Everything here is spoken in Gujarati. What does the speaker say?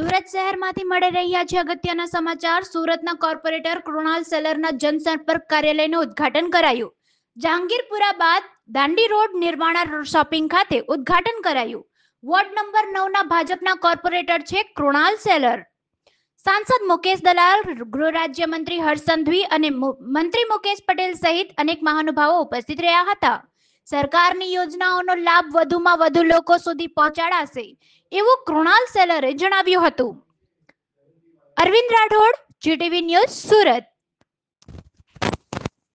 સુરત શહેરમાંથી મળી રહ્યા છે અગત્યના સમાચાર સુરતના કોર્પોરેટર કૃણાલ સેલરના જનસંપર્ક કાર્યાલયનું ઉદ્ઘાટન કરાયું જહાંગીરપુરા બાદ દાંડી રોડ નિર્માણા શોપિંગ ખાતે ઉદ્ઘાટન કરાયું વોર્ડ નંબર નવના ભાજપના કોર્પોરેટર છે કૃણાલ સેલર સાંસદ મુકેશ દલાલ ગૃહ રાજ્યમંત્રી હર્ષ સંઘવી અને મંત્રી મુકેશ પટેલ સહિત અનેક મહાનુભાવો ઉપસ્થિત રહ્યા હતા સરકારની યોજનાઓનો લાભ વધુમાં વધુ લોકો સુધી પહોંચાડાશે એવું કૃણાલ સેલરે જણાવ્યું હતું અરવિંદ રાઠોડ જીટીવી ન્યૂઝ સુરત